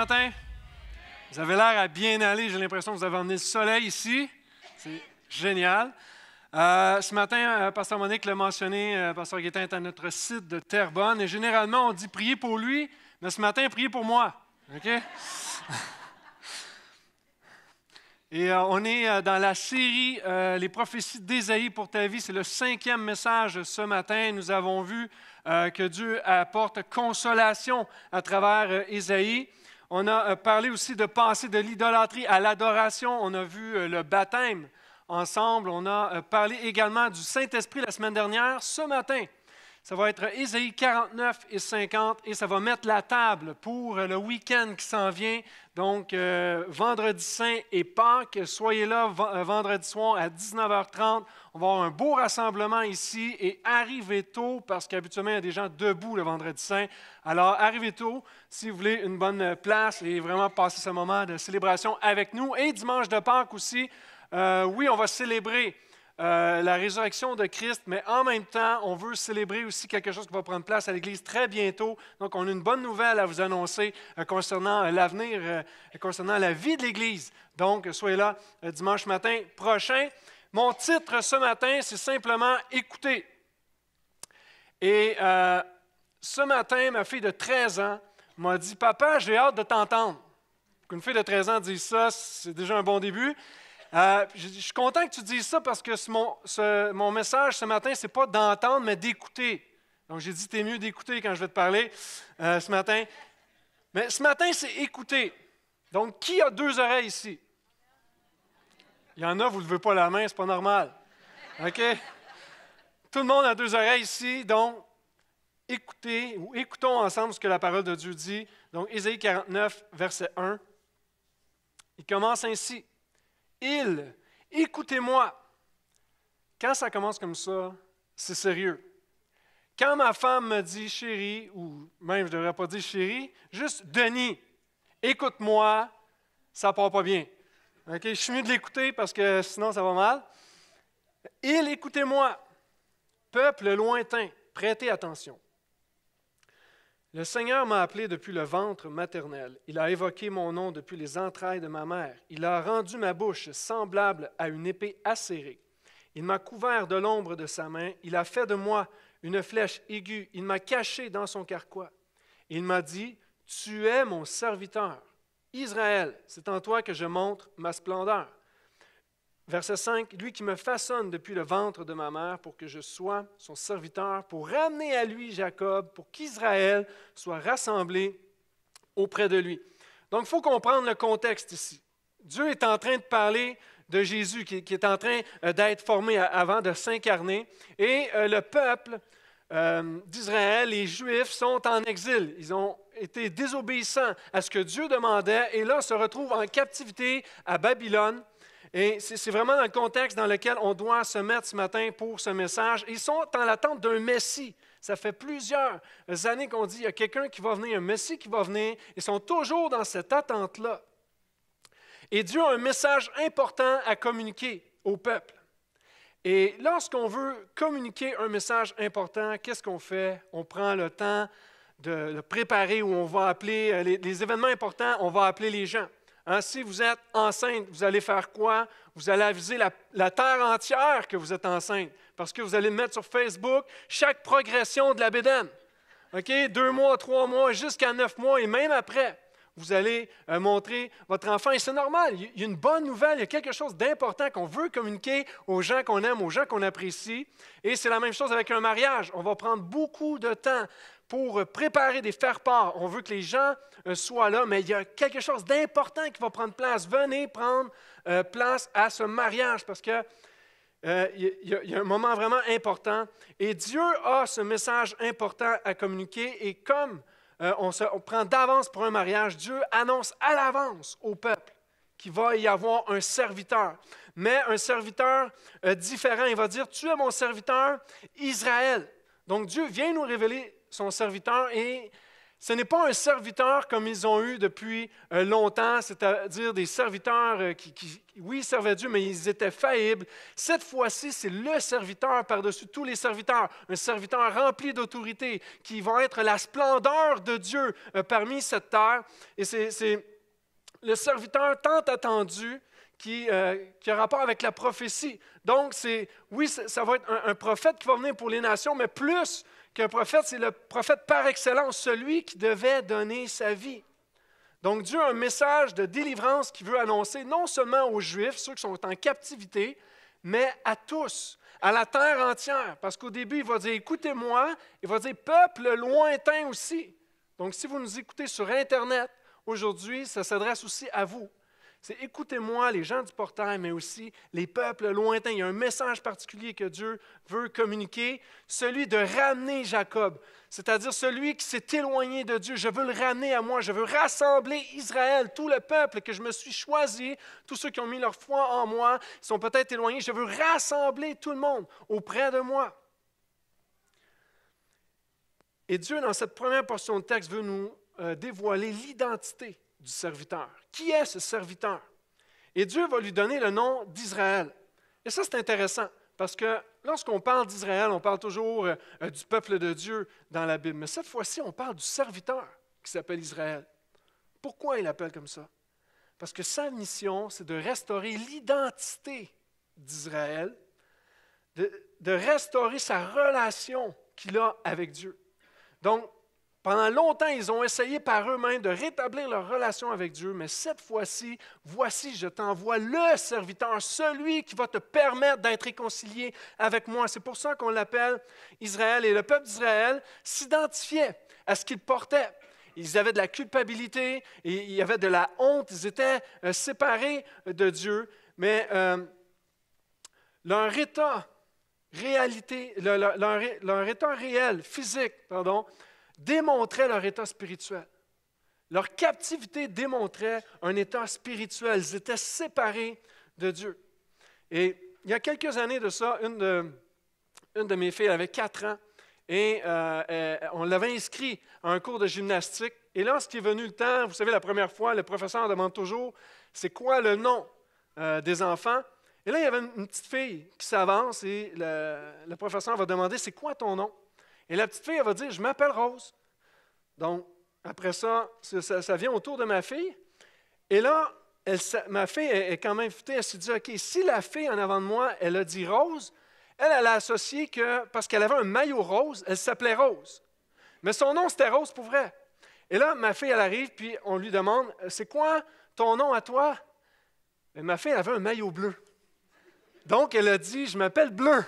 matin? Vous avez l'air à bien aller. J'ai l'impression que vous avez emmené le soleil ici. C'est génial. Euh, ce matin, euh, Pasteur Monique l'a mentionné, euh, Pasteur Guétin est à notre site de Terrebonne. Et généralement, on dit prier pour lui, mais ce matin, priez pour moi. OK? Et on est dans la série Les prophéties d'Ésaïe pour ta vie. C'est le cinquième message ce matin. Nous avons vu que Dieu apporte consolation à travers Ésaïe. On a euh, parlé aussi de passer de l'idolâtrie à l'adoration. On a vu euh, le baptême ensemble. On a euh, parlé également du Saint-Esprit la semaine dernière. Ce matin, ça va être Ésaïe 49 et 50 et ça va mettre la table pour le week-end qui s'en vient. Donc, euh, vendredi saint et Pâques, soyez là euh, vendredi soir à 19h30. On va avoir un beau rassemblement ici et arrivez tôt parce qu'habituellement, il y a des gens debout le vendredi saint. Alors, arrivez tôt si vous voulez une bonne place et vraiment passer ce moment de célébration avec nous. Et dimanche de Pâques aussi, euh, oui, on va célébrer euh, la résurrection de Christ, mais en même temps, on veut célébrer aussi quelque chose qui va prendre place à l'Église très bientôt. Donc, on a une bonne nouvelle à vous annoncer euh, concernant euh, l'avenir, concernant la vie de l'Église. Donc, soyez là dimanche matin prochain. Mon titre ce matin, c'est simplement Écoutez. Et ce matin, ma fille de 13 ans m'a dit Papa, j'ai hâte de t'entendre. Qu'une fille de 13 ans dise ça, c'est déjà un bon début. Euh, je, suis content que tu dises ça parce que mon, message ce matin, ce n'est pas d'entendre, mais d'écouter. Donc, j'ai dit, t'es mieux d'écouter quand je vais te parler euh, ce matin. Mais ce matin, c'est écouter. Donc, qui a deux oreilles ici? Il y en a, vous ne levez pas la main, c'est pas normal. OK? Tout le monde a deux oreilles ici, donc écoutez ou écoutons ensemble ce que la parole de Dieu dit. Donc, Ésaïe 49, verset 1. Il commence ainsi il, écoutez-moi. Quand ça commence comme ça, c'est sérieux. Quand ma femme me dit chérie, ou même je ne devrais pas dire chérie, juste Denis, écoute-moi, ça part pas bien. Je suis mieux de l'écouter parce que sinon ça va mal. Il, écoutez-moi. Peuple lointain, prêtez attention. Le Seigneur m'a appelé depuis le ventre maternel. Il a évoqué mon nom depuis les entrailles de ma mère. Il a rendu ma bouche semblable à une épée acérée. Il m'a couvert de l'ombre de sa main. Il a fait de moi une flèche aiguë. Il m'a caché dans son carquois. Il m'a dit, Tu es mon serviteur. Israël, c'est en toi que je montre ma splendeur. Verset 5, lui qui me façonne depuis le ventre de ma mère pour que je sois son serviteur, pour ramener à lui Jacob, pour qu'Israël soit rassemblé auprès de lui. Donc il faut comprendre le contexte ici. Dieu est en train de parler de Jésus qui, est en train euh, d'être formé avant de s'incarner. Et euh, le peuple euh, d'Israël, les Juifs, sont en exil. Ils ont été désobéissants à ce que Dieu demandait et là se retrouvent en captivité à Babylone. Et c'est vraiment dans le contexte dans lequel on doit se mettre ce matin pour ce message. Ils sont en l'attente d'un Messie. Ça fait plusieurs années qu'on dit, qu'il y a quelqu'un qui va venir, un Messie qui va venir. Ils sont toujours dans cette attente-là. Et Dieu a un message important à communiquer au peuple. Et lorsqu'on veut communiquer un message important, qu'est-ce qu'on fait? On prend le temps de préparer où on va appeler euh, les événements importants, on va appeler les gens. Hein, si vous êtes enceinte, vous allez faire quoi? Vous allez aviser la, terre entière que vous êtes enceinte parce que vous allez mettre sur Facebook chaque progression de la bédaine. OK? Deux mois, trois mois, jusqu'à neuf mois et même après. Vous allez euh, montrer votre enfant. Et c'est normal. Il y a une bonne nouvelle. Il y a quelque chose d'important qu'on veut communiquer aux gens qu'on aime, aux gens qu'on apprécie. Et c'est la même chose avec un mariage. On va prendre beaucoup de temps pour préparer des faire-part. On veut que les gens euh, soient là, mais il y a quelque chose d'important qui va prendre place. Venez prendre euh, place à ce mariage parce que euh, il, y a, un moment vraiment important. Et Dieu a ce message important à communiquer. Et comme on, se, on prend d'avance pour un mariage, Dieu annonce à l'avance au peuple qu'il va y avoir un serviteur, mais un serviteur différent. Il va dire, tu es mon serviteur Israël. Donc Dieu vient nous révéler son serviteur et ce n'est pas un serviteur comme ils ont eu depuis euh, longtemps, c'est-à-dire des serviteurs euh, qui, oui, servaient Dieu, mais ils étaient faillibles. Cette fois-ci, c'est le serviteur par-dessus tous les serviteurs, un serviteur rempli d'autorité qui va être la splendeur de Dieu euh, parmi cette terre. Et c'est le serviteur tant attendu qui, a rapport avec la prophétie. Donc, c'est oui, ça, va être un, prophète qui va venir pour les nations, mais plus qu'un prophète, c'est le prophète par excellence, celui qui devait donner sa vie. Donc Dieu a un message de délivrance qu'il veut annoncer non seulement aux Juifs, ceux qui sont en captivité, mais à tous, à la terre entière. Parce qu'au début, il va dire, écoutez-moi, il va dire, peuple lointain aussi. Donc si vous nous écoutez sur Internet, aujourd'hui, ça s'adresse aussi à vous. C'est écoutez-moi les gens du portail, mais aussi les peuples lointains. Il y a un message particulier que Dieu veut communiquer, celui de ramener Jacob, c'est-à-dire celui qui s'est éloigné de Dieu. Je veux le ramener à moi, je veux rassembler Israël, tout le peuple que je me suis choisi, tous ceux qui ont mis leur foi en moi, ils sont peut-être éloignés. Je veux rassembler tout le monde auprès de moi. Et Dieu, dans cette première portion de texte, veut nous euh, dévoiler l'identité du serviteur. Qui est ce serviteur? Et Dieu va lui donner le nom d'Israël. Et ça, c'est intéressant, parce que lorsqu'on parle d'Israël, on parle toujours euh, du peuple de Dieu dans la Bible. Mais cette fois-ci, on parle du serviteur qui s'appelle Israël. Pourquoi il l'appelle comme ça? Parce que sa mission, c'est de restaurer l'identité d'Israël, de, de, restaurer sa relation qu'il a avec Dieu. Donc, pendant longtemps, ils ont essayé par eux-mêmes de rétablir leur relation avec Dieu, mais cette fois-ci, voici, je t'envoie le serviteur, celui qui va te permettre d'être réconcilié avec moi. C'est pour ça qu'on l'appelle Israël. Et le peuple d'Israël s'identifiait à ce qu'il portait. Ils avaient de la culpabilité, ils avaient de la honte, ils étaient euh, séparés de Dieu, mais euh, leur état réel, physique, pardon, démontraient leur état spirituel. Leur captivité démontrait un état spirituel. Ils étaient séparés de Dieu. Et il y a quelques années de ça, une de, mes filles avait quatre ans et euh, on l'avait inscrit à un cours de gymnastique. Et lorsqu'il est venu le temps, vous savez, la première fois, le professeur demande toujours c'est quoi le nom euh, des enfants. Et là, il y avait une petite fille qui s'avance et le professeur va demander c'est quoi ton nom et la petite fille, elle va dire, je m'appelle Rose. Donc, après ça, ça, vient autour de ma fille. Et là, ma fille est, quand même futée. Elle se dit, OK, si la fille en avant de moi, elle a dit Rose, elle, a associé que, parce qu'elle avait un maillot rose, elle s'appelait Rose. Mais son nom, c'était Rose pour vrai. Et là, ma fille, elle arrive, puis on lui demande, c'est quoi ton nom à toi? ma fille avait un maillot bleu. Donc, elle a dit, je m'appelle Bleu.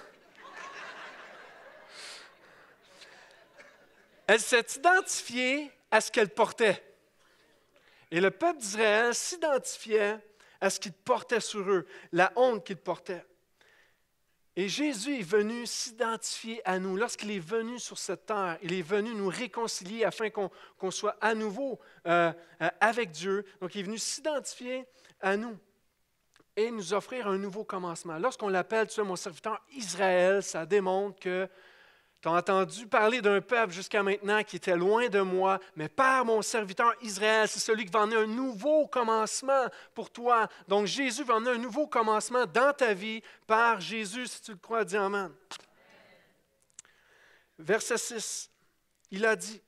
Elle s'est identifiée à ce qu'elle portait. Et le peuple d'Israël s'identifiait à ce qu'il portait sur eux, la honte qu'il portait. Et Jésus est venu s'identifier à nous. Lorsqu'il est venu sur cette terre, il est venu nous réconcilier afin qu'on soit à nouveau euh, euh, avec Dieu. Donc, il est venu s'identifier à nous et nous offrir un nouveau commencement. Lorsqu'on l'appelle, tu es mon serviteur Israël, ça démontre que tu entendu parler d'un peuple jusqu'à maintenant qui était loin de moi, mais par mon serviteur Israël, c'est celui qui va emmener un nouveau commencement pour toi. Donc Jésus va emmener un nouveau commencement dans ta vie par Jésus, si tu le crois, dis Amen. Verset 6, il a dit,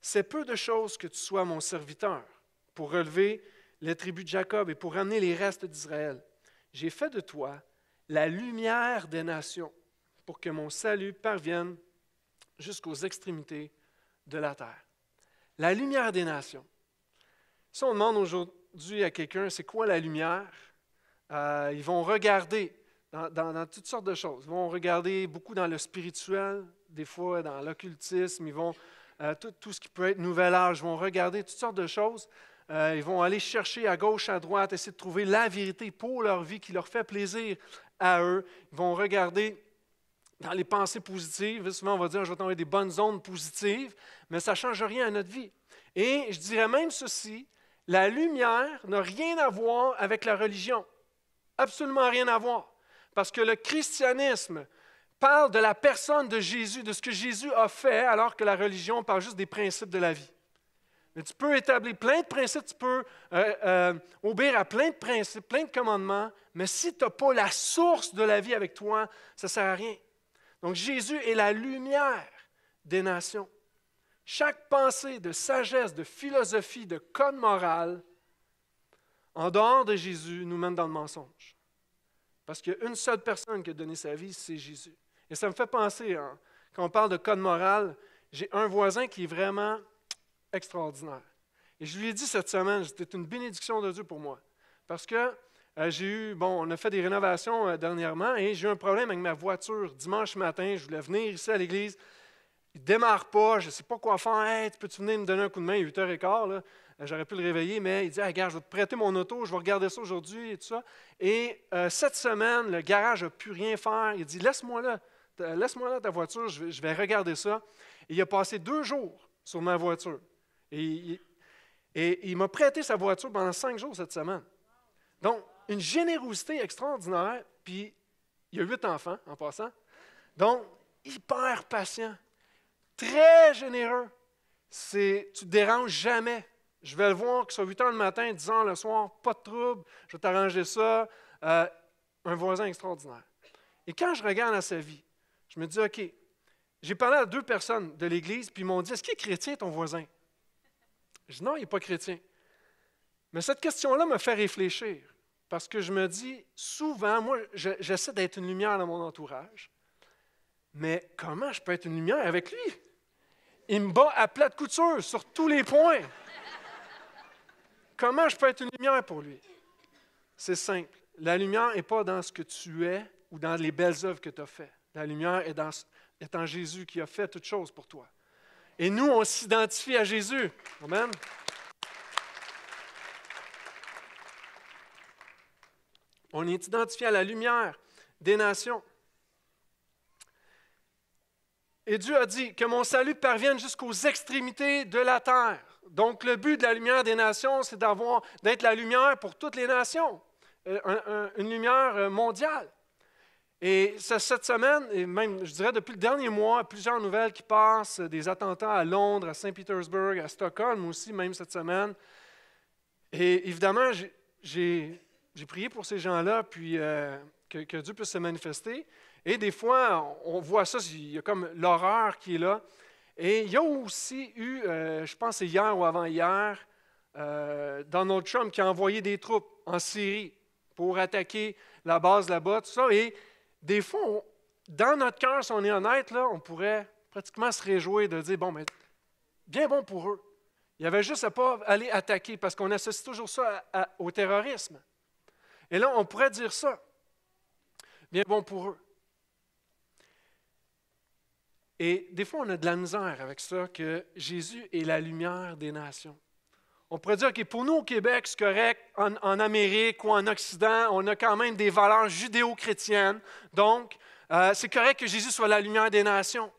C'est peu de choses que tu sois mon serviteur pour relever les tribus de Jacob et pour ramener les restes d'Israël. J'ai fait de toi la lumière des nations pour que mon salut parvienne jusqu'aux extrémités de la terre. La lumière des nations. Si on demande aujourd'hui à quelqu'un, c'est quoi la lumière? Euh, ils vont regarder dans, toutes sortes de choses. Ils vont regarder beaucoup dans le spirituel, des fois dans l'occultisme, ils vont euh, tout, ce qui peut être nouvel âge, ils vont regarder toutes sortes de choses. Euh, ils vont aller chercher à gauche, à droite, essayer de trouver la vérité pour leur vie qui leur fait plaisir à eux. Ils vont regarder dans les pensées positives, souvent on va dire, je vais tomber des bonnes ondes positives, mais ça ne change rien à notre vie. Et je dirais même ceci, la lumière n'a rien à voir avec la religion. Absolument rien à voir. Parce que le christianisme parle de la personne de Jésus, de ce que Jésus a fait, alors que la religion parle juste des principes de la vie. Mais tu peux établir plein de principes, tu peux euh, euh, obéir à plein de principes, plein de commandements, mais si tu n'as pas la source de la vie avec toi, ça ne sert à rien. Donc Jésus est la lumière des nations. Chaque pensée de sagesse, de philosophie, de code moral, en dehors de Jésus, nous mène dans le mensonge. Parce qu'il y a une seule personne qui a donné sa vie, c'est Jésus. Et ça me fait penser, hein, quand on parle de code moral, j'ai un voisin qui est vraiment extraordinaire. Et je lui ai dit cette semaine, c'était une bénédiction de Dieu pour moi. Parce que euh, j'ai eu, bon, on a fait des rénovations euh, dernièrement et j'ai eu un problème avec ma voiture. Dimanche matin, je voulais venir ici à l'église. Il ne démarre pas, je ne sais pas quoi faire. Hey, peux-tu venir me donner un coup de main, 8h15? Là. Euh, j'aurais pu le réveiller, mais il dit ah, Regarde, je vais te prêter mon auto, je vais regarder ça aujourd'hui et tout ça. Et cette semaine, le garage n'a pu rien faire. Il dit Laisse-moi là, laisse-moi là ta voiture, je vais, regarder ça. Et il a passé deux jours sur ma voiture. et il m'a prêté sa voiture pendant cinq jours cette semaine. Donc, une générosité extraordinaire, puis il y a huit enfants en passant. Donc, hyper patient, très généreux. C'est, tu ne déranges jamais. Je vais le voir, que ce soit huit ans le matin, dix ans le soir, pas de trouble, je vais t'arranger ça. Euh, un voisin extraordinaire. Et quand je regarde à sa vie, je me dis, OK, j'ai parlé à deux personnes de l'Église, puis ils m'ont dit, est-ce qu'il est chrétien ton voisin? Je dis, non, il n'est pas chrétien. Mais cette question-là me fait réfléchir. Parce que je me dis, souvent, moi, j'essaie d'être une lumière dans mon entourage, mais comment je peux être une lumière avec lui? Il me bat à plat de couture sur tous les points. comment je peux être une lumière pour lui? C'est simple. La lumière n'est pas dans ce que tu es ou dans les belles œuvres que tu as faites. La lumière est, dans, est en Jésus qui a fait toutes choses pour toi. Et nous, on s'identifie à Jésus. Amen. On est identifié à la lumière des nations. Et Dieu a dit que mon salut parvienne jusqu'aux extrémités de la terre. Donc le but de la lumière des nations, c'est d'avoir, d'être la lumière pour toutes les nations, euh, une lumière euh, mondiale. Et cette semaine, et même je dirais depuis le dernier mois, plusieurs nouvelles qui passent, des attentats à Londres, à Saint-Pétersbourg, à Stockholm aussi, même cette semaine. Et évidemment, j'ai j'ai prié pour ces gens-là, puis euh, que, Dieu puisse se manifester. Et des fois, on voit ça, il y a comme l'horreur qui est là. Et il y a aussi eu, euh, je pense c'est hier ou avant-hier, euh, Donald Trump qui a envoyé des troupes en Syrie pour attaquer la base là-bas, tout ça. Et des fois, dans notre cœur, si on est honnête, là, on pourrait pratiquement se réjouir de dire, bon, mais bien bon pour eux. Il y avait juste à pas aller attaquer parce qu'on associe toujours ça au terrorisme. Et là, on pourrait dire ça. Bien bon pour eux. Et des fois, on a de la misère avec ça, que Jésus est la lumière des nations. On pourrait dire que pour nous au Québec, c'est correct, en, Amérique ou en Occident, on a quand même des valeurs judéo-chrétiennes. Donc, euh, c'est correct que Jésus soit la lumière des nations.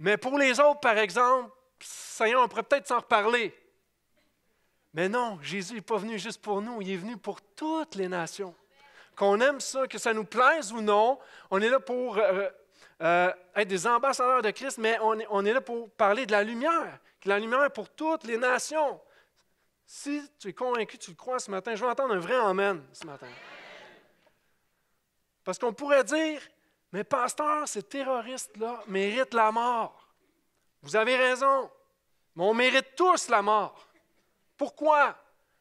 Mais pour les autres, par exemple, ça, on pourrait peut-être s'en reparler. Mais non, Jésus n'est pas venu juste pour nous, il est venu pour toutes les nations. Qu'on aime ça, que ça nous plaise ou non, on est là pour euh, euh, être des ambassadeurs de Christ, mais on est, on est là pour parler de la lumière, que la lumière est pour toutes les nations. Si tu es convaincu, tu le crois ce matin, je veux entendre un vrai Amen ce matin. Parce qu'on pourrait dire, mais pasteur, ces terroristes-là méritent la mort. Vous avez raison, mais on mérite tous la mort. Pourquoi?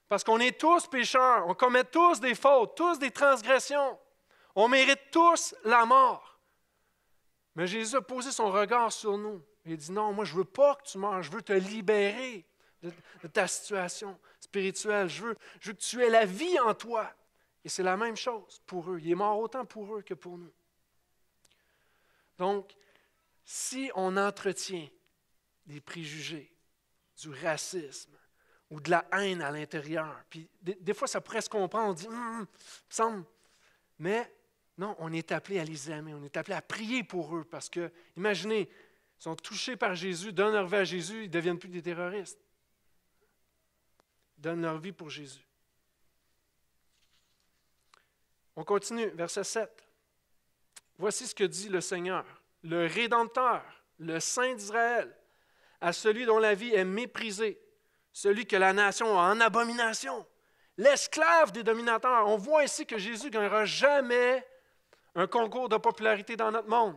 Parce qu'on est tous pécheurs, on commet tous des fautes, tous des transgressions. On mérite tous la mort. Mais Jésus a posé son regard sur nous. Il dit non, moi je ne veux pas que tu meurs, je veux te libérer de, ta situation spirituelle. Je veux, je veux que tu aies la vie en toi. Et c'est la même chose pour eux. Il est mort autant pour eux que pour nous. Donc, si on entretient les préjugés du racisme, ou de la haine à l'intérieur. Puis des, fois, ça presque comprend, comprendre, on dit, hum, hum semble. Mais non, on est appelé à les aimer, on est appelé à prier pour eux parce que, imaginez, ils sont touchés par Jésus, donnent leur vie à Jésus, ils ne deviennent plus des terroristes. Ils donnent leur vie pour Jésus. On continue, verset 7. Voici ce que dit le Seigneur, le Rédempteur, le Saint d'Israël, à celui dont la vie est méprisée, celui que la nation a en abomination, l'esclave des dominateurs. On voit ici que Jésus ne gagnera jamais un concours de popularité dans notre monde.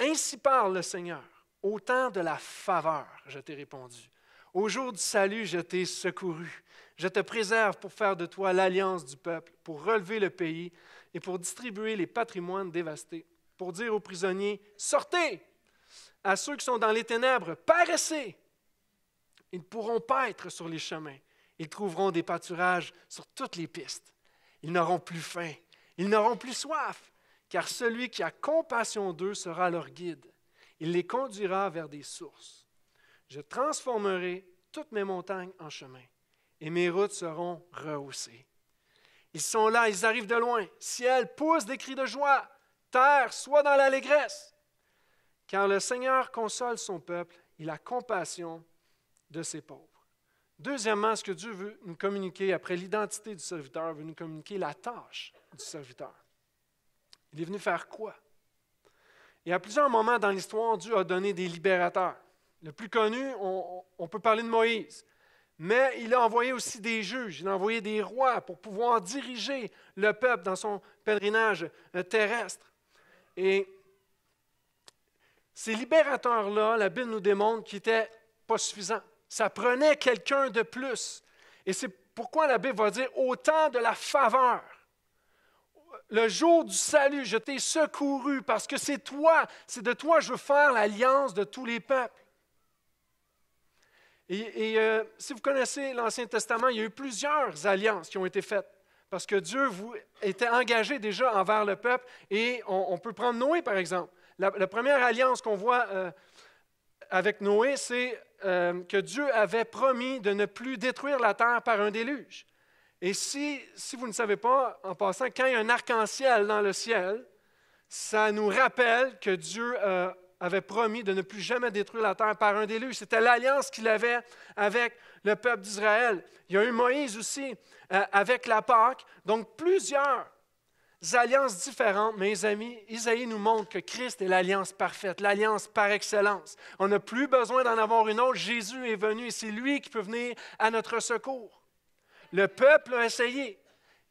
Ainsi parle le Seigneur. Au temps de la faveur, je t'ai répondu. Au jour du salut, je t'ai secouru. Je te préserve pour faire de toi l'alliance du peuple, pour relever le pays et pour distribuer les patrimoines dévastés, pour dire aux prisonniers, sortez, à ceux qui sont dans les ténèbres, paraissez, ils ne pourront pas être sur les chemins. Ils trouveront des pâturages sur toutes les pistes. Ils n'auront plus faim. Ils n'auront plus soif, car celui qui a compassion d'eux sera leur guide. Il les conduira vers des sources. Je transformerai toutes mes montagnes en chemin, et mes routes seront rehaussées. Ils sont là, ils arrivent de loin. Ciel, pousse des cris de joie. Terre, sois dans l'allégresse. Car le Seigneur console son peuple, il a compassion de ses pauvres. Deuxièmement, ce que Dieu veut nous communiquer après l'identité du serviteur, veut nous communiquer la tâche du serviteur. Il est venu faire quoi? Et à plusieurs moments dans l'histoire, Dieu a donné des libérateurs. Le plus connu, on, on peut parler de Moïse. Mais il a envoyé aussi des juges, il a envoyé des rois pour pouvoir diriger le peuple dans son pèlerinage euh, terrestre. Et ces libérateurs-là, la Bible nous démontre qu'ils n'étaient pas suffisants. Ça prenait quelqu'un de plus. Et c'est pourquoi la Bible va dire autant de la faveur. Le jour du salut, je t'ai secouru parce que c'est toi, c'est de toi que je veux faire l'alliance de tous les peuples. Et, euh, si vous connaissez l'Ancien Testament, il y a eu plusieurs alliances qui ont été faites parce que Dieu était engagé déjà envers le peuple. Et on, peut prendre Noé, par exemple. La, première alliance qu'on voit euh, avec Noé, c'est euh, que Dieu avait promis de ne plus détruire la terre par un déluge. Et si, si vous ne savez pas, en passant, quand il y a un arc-en-ciel dans le ciel, ça nous rappelle que Dieu euh, avait promis de ne plus jamais détruire la terre par un déluge. C'était l'alliance qu'il avait avec le peuple d'Israël. Il y a eu Moïse aussi euh, avec la Pâque. Donc plusieurs alliances différentes, mes amis, Isaïe nous montre que Christ est l'alliance parfaite, l'alliance par excellence. On n'a plus besoin d'en avoir une autre. Jésus est venu et c'est lui qui peut venir à notre secours. Le peuple a essayé.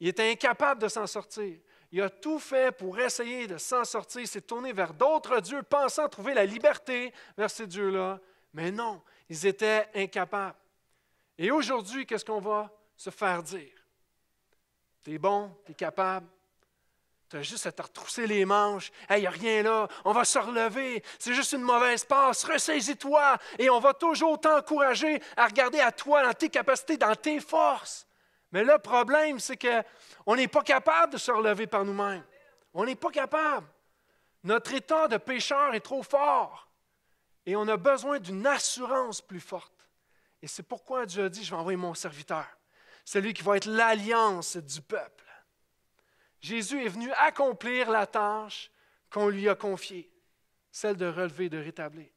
Il était incapable de s'en sortir. Il a tout fait pour essayer de s'en sortir, s'est tourné vers d'autres dieux, pensant trouver la liberté vers ces dieux-là. Mais non, ils étaient incapables. Et aujourd'hui, qu'est-ce qu'on va se faire dire? Tu es bon, tu es capable, tu as juste à te retrousser les manches. Il n'y a rien là. On va se relever. C'est juste une mauvaise passe. Ressaisis-toi et on va toujours t'encourager à regarder à toi, dans tes capacités, dans tes forces. Mais le problème, c'est qu'on n'est pas capable de se relever par nous-mêmes. On n'est pas capable. Notre état de pécheur est trop fort et on a besoin d'une assurance plus forte. Et c'est pourquoi Dieu a dit, je vais envoyer mon serviteur, celui qui va être l'alliance du peuple. Jésus est venu accomplir la tâche qu'on lui a confiée, celle de relever, de rétablir.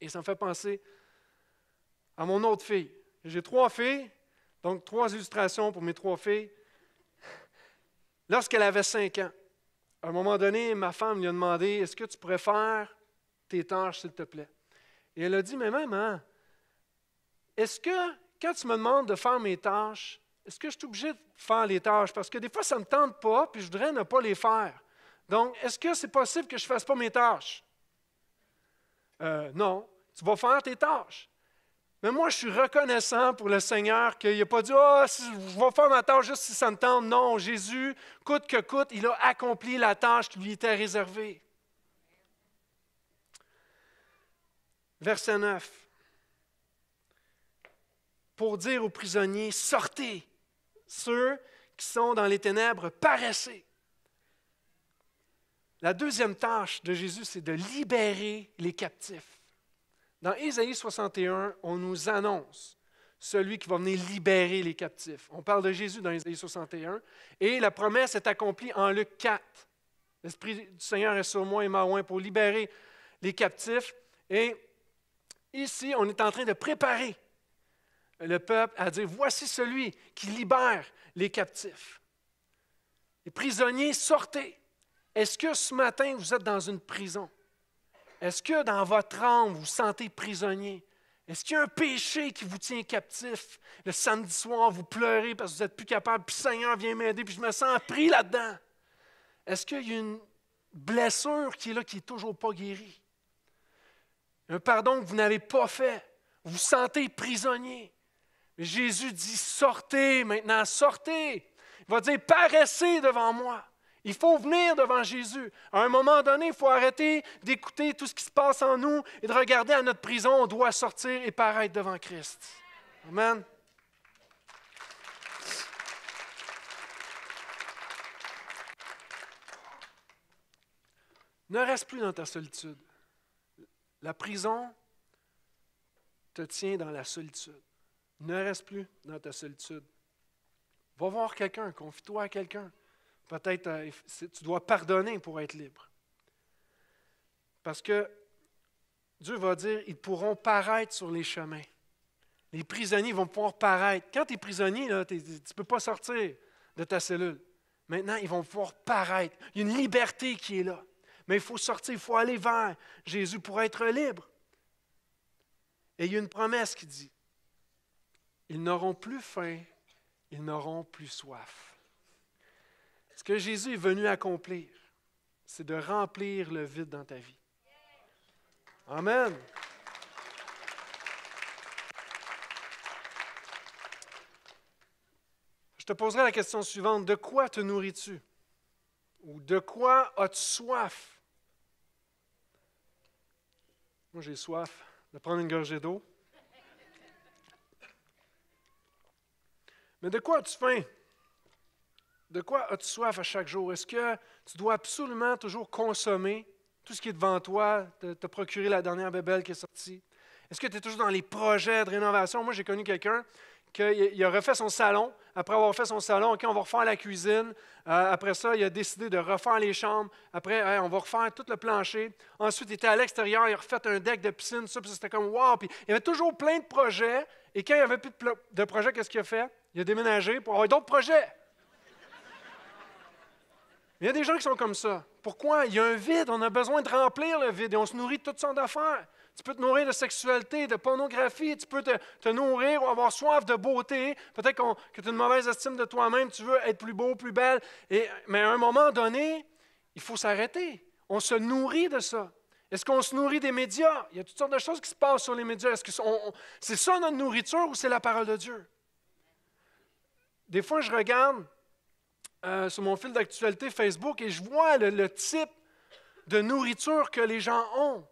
Et ça me fait penser à mon autre fille. J'ai trois filles, donc trois illustrations pour mes trois filles. Lorsqu'elle avait cinq ans, à un moment donné, ma femme lui a demandé Est-ce que tu pourrais faire tes tâches, s'il te plaît Et elle a dit Mais maman, est-ce que quand tu me demandes de faire mes tâches, est-ce que je suis obligé de faire les tâches? Parce que des fois, ça ne me tente pas, puis je voudrais ne pas les faire. Donc, est-ce que c'est possible que je ne fasse pas mes tâches? Euh, non, tu vas faire tes tâches. Mais moi, je suis reconnaissant pour le Seigneur qu'il n'a pas dit Ah, je vais faire ma tâche juste si ça me tente. Non, Jésus, coûte que coûte, il a accompli la tâche qui lui était réservée. Verset 9. Pour dire aux prisonniers Sortez, ceux qui sont dans les ténèbres paraissez. La deuxième tâche de Jésus, c'est de libérer les captifs. Dans Ésaïe 61, on nous annonce celui qui va venir libérer les captifs. On parle de Jésus dans Ésaïe 61 et la promesse est accomplie en Luc 4. L'Esprit du Seigneur est sur moi et m'a pour libérer les captifs. Et ici, on est en train de préparer le peuple a dit, voici celui qui libère les captifs. Les prisonniers, sortez. Est-ce que ce matin, vous êtes dans une prison? Est-ce que dans votre âme, vous vous sentez prisonnier? Est-ce qu'il y a un péché qui vous tient captif? Le samedi soir, vous pleurez parce que vous n'êtes plus capable, puis Seigneur, viens m'aider, puis je me sens pris là-dedans. Est-ce qu'il y a une blessure qui est là, qui n'est toujours pas guérie? Un pardon que vous n'avez pas fait. Vous vous sentez prisonnier. Jésus dit, sortez maintenant, sortez. Il va dire, paraissez devant moi. Il faut venir devant Jésus. À un moment donné, il faut arrêter d'écouter tout ce qui se passe en nous et de regarder à notre prison. On doit sortir et paraître devant Christ. Amen. Ne reste plus dans ta solitude. La prison te tient dans la solitude. Ne reste plus dans ta solitude. Va voir quelqu'un, confie-toi à quelqu'un. Peut-être euh, tu dois pardonner pour être libre. Parce que Dieu va dire, ils pourront paraître sur les chemins. Les prisonniers vont pouvoir paraître. Quand tu es prisonnier, tu ne peux pas sortir de ta cellule. Maintenant, ils vont pouvoir paraître. Il y a une liberté qui est là. Mais il faut sortir, il faut aller vers Jésus pour être libre. Et il y a une promesse qui dit, ils n'auront plus faim, ils n'auront plus soif. Ce que Jésus est venu accomplir, c'est de remplir le vide dans ta vie. Amen. Je te poserai la question suivante. De quoi te nourris-tu? Ou de quoi as-tu soif? Moi, j'ai soif de prendre une gorgée d'eau. Mais de quoi as-tu faim? De quoi as-tu soif à chaque jour? Est-ce que tu dois absolument toujours consommer tout ce qui est devant toi, te, te procurer la dernière bébelle qui est sortie? Est-ce que tu es toujours dans les projets de rénovation? Moi, j'ai connu quelqu'un qui a refait son salon. Après avoir fait son salon, OK, on va refaire la cuisine. Euh, après ça, il a décidé de refaire les chambres. Après, on va refaire tout le plancher. Ensuite, il était à l'extérieur, il a refait un deck de piscine, ça, puis c'était comme wow. Puis il y avait toujours plein de projets. Et quand il n'y avait plus de, de projets, qu'est-ce qu'il a fait? il a déménagé pour avoir d'autres projets. Il y a des gens qui sont comme ça. Pourquoi? Il y a un vide, on a besoin de remplir le vide et on se nourrit de toutes sortes d'affaires. Tu peux te nourrir de sexualité, de pornographie, tu peux te, nourrir ou avoir soif de beauté. Peut-être qu que tu as une mauvaise estime de toi-même, tu veux être plus beau, plus belle. Et, mais à un moment donné, il faut s'arrêter. On se nourrit de ça. Est-ce qu'on se nourrit des médias? Il y a toutes sortes de choses qui se passent sur les médias. Est-ce que c'est ça notre nourriture ou c'est la parole de Dieu? Des fois, je regarde euh, sur mon fil d'actualité Facebook et je vois le, type de nourriture que les gens ont.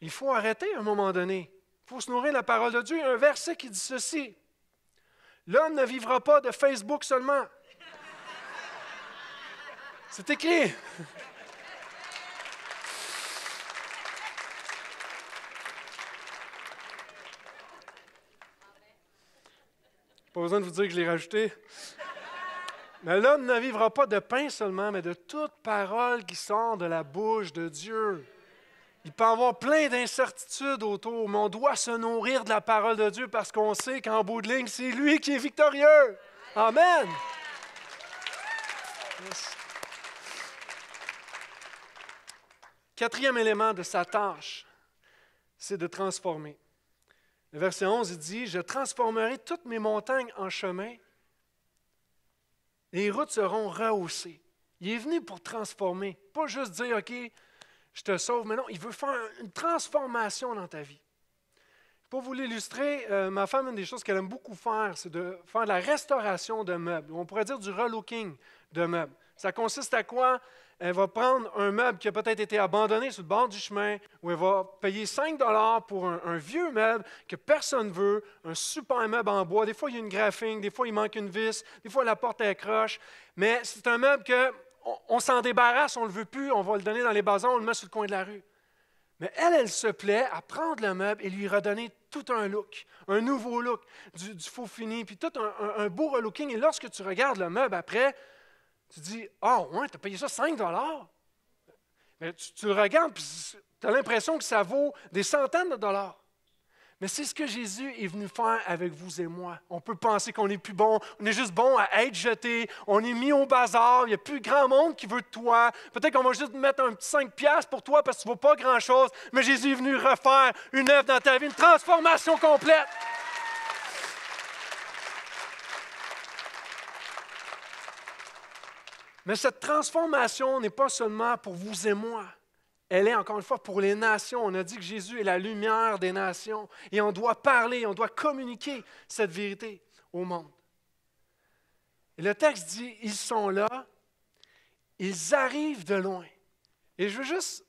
Il faut arrêter à un moment donné. Il faut se nourrir de la parole de Dieu. Il y a Un verset qui dit ceci. L'homme ne vivra pas de Facebook seulement. C'est écrit. Pas besoin de vous dire que je l'ai rajouté. Mais l'homme ne vivra pas de pain seulement, mais de toute parole qui sort de la bouche de Dieu. Il peut avoir plein d'incertitudes autour, mais on doit se nourrir de la parole de Dieu parce qu'on sait qu'en bout de ligne, c'est lui qui est victorieux. Amen. Quatrième élément de sa tâche, c'est de transformer verset 11, il dit, je transformerai toutes mes montagnes en chemin. Les routes seront rehaussées. Il est venu pour transformer, pas juste dire, OK, je te sauve, mais non, il veut faire une transformation dans ta vie. Pour vous l'illustrer, euh, ma femme, une des choses qu'elle aime beaucoup faire, c'est de faire de la restauration de meubles. On pourrait dire du relooking de meubles. Ça consiste à quoi? elle va prendre un meuble qui a peut-être été abandonné sur le bord du chemin, où elle va payer 5 pour un, vieux meuble que personne ne veut, un super meuble en bois. Des fois, il y a une graphing, des fois, il manque une vis, des fois, la porte accroche. Mais c'est un meuble que on, s'en débarrasse, on ne le veut plus, on va le donner dans les basons, on le met sur le coin de la rue. Mais elle, elle se plaît à prendre le meuble et lui redonner tout un look, un nouveau look, du, faux fini, puis tout un beau relooking. Et lorsque tu regardes le meuble après, tu dis, ah oh, ouais, tu as payé ça 5 Mais tu, regardes, tu as l'impression que ça vaut des centaines de dollars. Mais c'est ce que Jésus est venu faire avec vous et moi. On peut penser qu'on est plus bon, on est juste bon à être jeté, on est mis au bazar, il n'y a plus grand monde qui veut de toi. Peut-être qu'on va juste mettre un petit 5 piastres pour toi parce que tu ne vaux pas grand-chose, mais Jésus est venu refaire une œuvre dans ta vie, une transformation complète. Mais cette transformation n'est pas seulement pour vous et moi. Elle est encore une fois pour les nations. On a dit que Jésus est la lumière des nations et on doit parler, on doit communiquer cette vérité au monde. Et le texte dit, ils sont là, ils arrivent de loin. Et je veux juste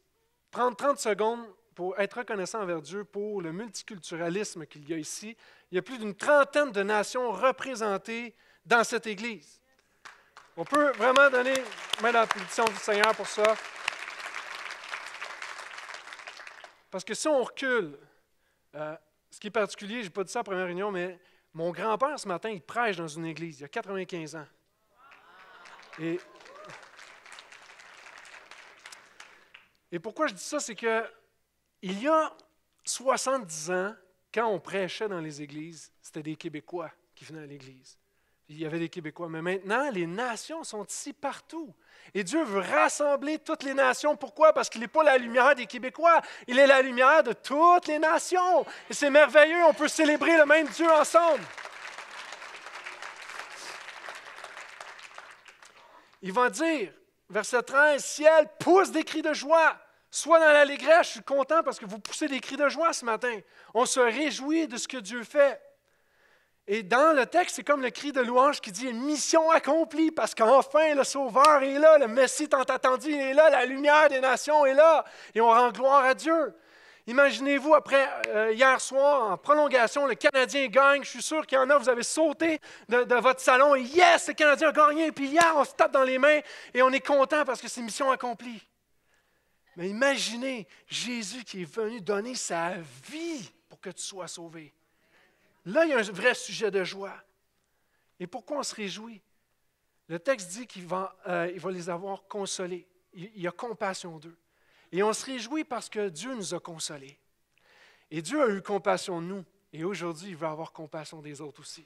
prendre 30 secondes pour être reconnaissant envers Dieu pour le multiculturalisme qu'il y a ici. Il y a plus d'une trentaine de nations représentées dans cette Église. On peut vraiment donner la position du Seigneur pour ça. Parce que si on recule, euh, ce qui est particulier, je n'ai pas dit ça à première réunion, mais mon grand-père, ce matin, il prêche dans une église, il y a 95 ans. Et, et pourquoi je dis ça, c'est que il y a 70 ans, quand on prêchait dans les églises, c'était des Québécois qui venaient à l'église il y avait des Québécois. Mais maintenant, les nations sont ici partout. Et Dieu veut rassembler toutes les nations. Pourquoi? Parce qu'il n'est pas la lumière des Québécois, il est la lumière de toutes les nations. Et c'est merveilleux, on peut célébrer le même Dieu ensemble. Ils vont dire, verset 13, Ciel, pousse des cris de joie. Soit dans l'allégresse, je suis content parce que vous poussez des cris de joie ce matin. On se réjouit de ce que Dieu fait. Et dans le texte, c'est comme le cri de louange qui dit mission accomplie, parce qu'enfin le Sauveur est là, le Messie tant attendu, est là, la lumière des nations est là, et on rend gloire à Dieu. Imaginez-vous, après euh, hier soir, en prolongation, le Canadien gagne. Je suis sûr qu'il y en a, vous avez sauté de, votre salon et yes, le Canadien a gagné. Puis hier, on se tape dans les mains et on est content parce que c'est mission accomplie. Mais imaginez Jésus qui est venu donner sa vie pour que tu sois sauvé. Là, il y a un vrai sujet de joie. Et pourquoi on se réjouit? Le texte dit qu'il va, euh, les avoir consolés. Il, y a compassion d'eux. Et on se réjouit parce que Dieu nous a consolés. Et Dieu a eu compassion de nous. Et aujourd'hui, il veut avoir compassion des autres aussi.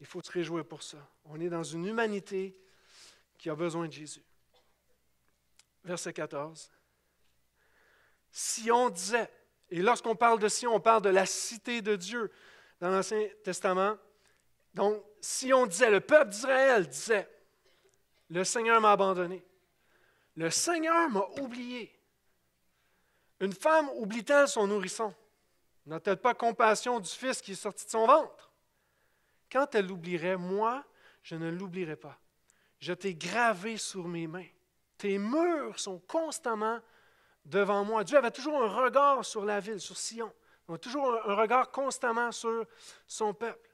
Il faut se réjouir pour ça. On est dans une humanité qui a besoin de Jésus. Verset 14. Si on disait, et lorsqu'on parle de Sion, on parle de la cité de Dieu dans l'Ancien Testament. Donc, si on disait, le peuple d'Israël disait, le Seigneur m'a abandonné, le Seigneur m'a oublié. Une femme oublie-t-elle son nourrisson? N'a-t-elle pas compassion du fils qui est sorti de son ventre? Quand elle l'oublierait, moi, je ne l'oublierai pas. Je t'ai gravé sur mes mains. Tes murs sont constamment devant moi. Dieu avait toujours un regard sur la ville, sur Sion. On a toujours un regard constamment sur son peuple.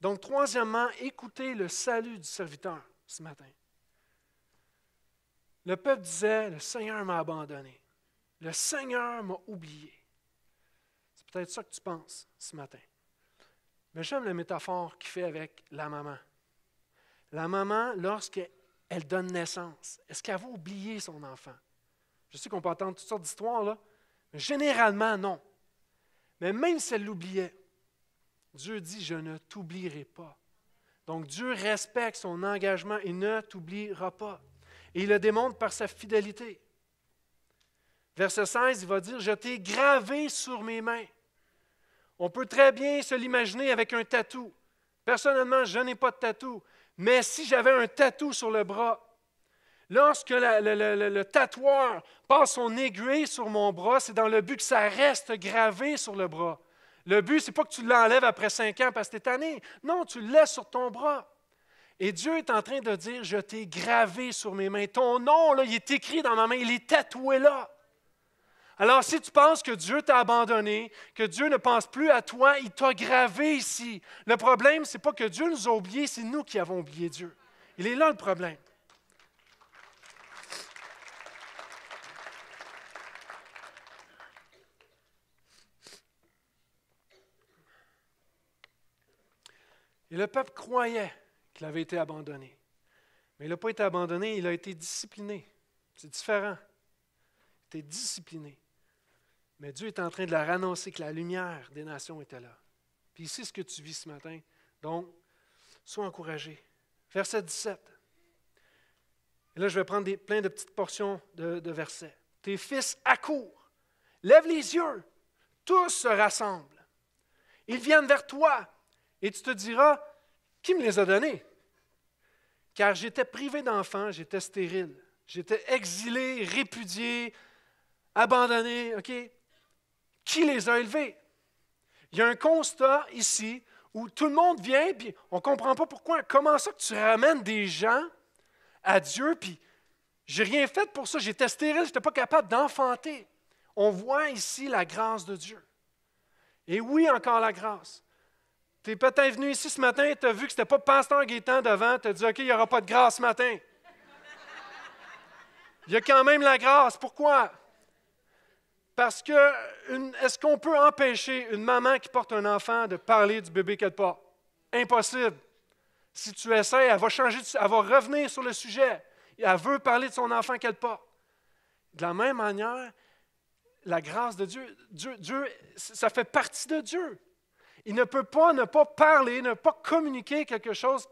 Donc, troisièmement, écoutez le salut du serviteur ce matin. Le peuple disait, le Seigneur m'a abandonné. Le Seigneur m'a oublié. C'est peut-être ça que tu penses ce matin. Mais j'aime la métaphore qu'il fait avec la maman. La maman, lorsqu'elle donne naissance, est-ce qu'elle va oublier son enfant? Je sais qu'on peut entendre toutes sortes d'histoires, là, mais généralement, non. Mais même si elle l'oubliait, Dieu dit, je ne t'oublierai pas. Donc Dieu respecte son engagement et ne t'oubliera pas. Et il le démontre par sa fidélité. Verset 16, il va dire, je t'ai gravé sur mes mains. On peut très bien se l'imaginer avec un tatou. Personnellement, je n'ai pas de tatou. Mais si j'avais un tatou sur le bras, Lorsque le, tatoueur passe son aiguille sur mon bras, c'est dans le but que ça reste gravé sur le bras. Le but, c'est pas que tu l'enlèves après cinq ans parce que tu es tanné. Non, tu le laisses sur ton bras. Et Dieu est en train de dire, je t'ai gravé sur mes mains. Ton nom, là, il est écrit dans ma main, il est tatoué là. Alors, si tu penses que Dieu t'a abandonné, que Dieu ne pense plus à toi, il t'a gravé ici. Le problème, ce n'est pas que Dieu nous a oubliés, c'est nous qui avons oublié Dieu. Il est là le problème. Et le peuple croyait qu'il avait été abandonné. Mais il n'a pas été abandonné, il a été discipliné. C'est différent. Il était discipliné. Mais Dieu est en train de leur annoncer que la lumière des nations était là. Puis c'est ce que tu vis ce matin. Donc, sois encouragé. Verset 17. Et là, je vais prendre des, plein de petites portions de, de versets. Tes fils accourent, lève les yeux, tous se rassemblent. Ils viennent vers toi, et tu te diras, qui me les a donnés? Car j'étais privé d'enfants, j'étais stérile, j'étais exilé, répudié, abandonné, OK? Qui les a élevés? Il y a un constat ici où tout le monde vient, puis on ne comprend pas pourquoi. Comment ça que tu ramènes des gens à Dieu, puis j'ai rien fait pour ça, j'étais stérile, je n'étais pas capable d'enfanter. On voit ici la grâce de Dieu. Et oui, encore la grâce. Tu es peut-être venu ici ce matin tu as vu que ce n'était pas Pasteur Gaétan devant. Tu as dit, OK, il n'y aura pas de grâce ce matin. Il y a quand même la grâce. Pourquoi? Parce que est-ce qu'on peut empêcher une maman qui porte un enfant de parler du bébé qu'elle porte? Impossible. Si tu essaies, elle va changer, elle va revenir sur le sujet. Elle veut parler de son enfant qu'elle porte. De la même manière, la grâce de Dieu, Dieu ça fait partie de Dieu. Il ne peut pas ne pas parler, ne pas communiquer quelque chose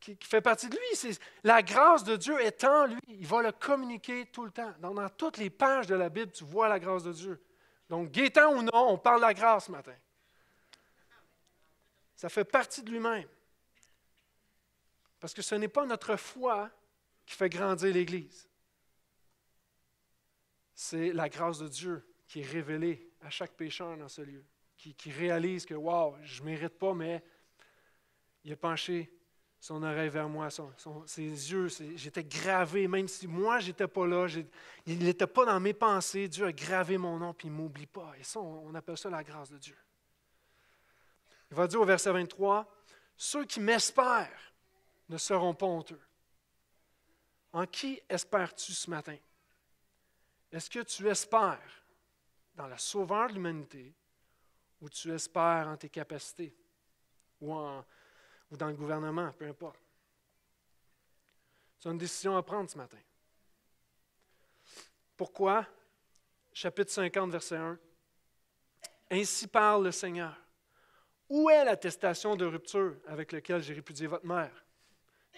qui, fait partie de lui. C'est, la grâce de Dieu est en lui. Il va le communiquer tout le temps. Dans, dans toutes les pages de la Bible, tu vois la grâce de Dieu. Donc, guettant ou non, on parle de la grâce ce matin. Ça fait partie de lui-même. Parce que ce n'est pas notre foi qui fait grandir l'Église. C'est la grâce de Dieu qui est révélée à chaque pécheur dans ce lieu qui, réalise que, wow, je ne mérite pas, mais il a penché son oreille vers moi, ses yeux, j'étais gravé, même si moi, je n'étais pas là, il n'était pas dans mes pensées, Dieu a gravé mon nom, puis il ne m'oublie pas. Et ça, on, appelle ça la grâce de Dieu. Il va dire au verset 23, Ceux qui m'espèrent ne seront pas honteux. En qui espères-tu ce matin? Est-ce que tu espères dans la Sauveur de l'humanité, ou tu espères en tes capacités, ou, en, ou dans le gouvernement, peu importe. C'est une décision à prendre ce matin. Pourquoi? Chapitre 50, verset 1. Ainsi parle le Seigneur. Où est l'attestation de rupture avec laquelle j'ai répudié votre mère?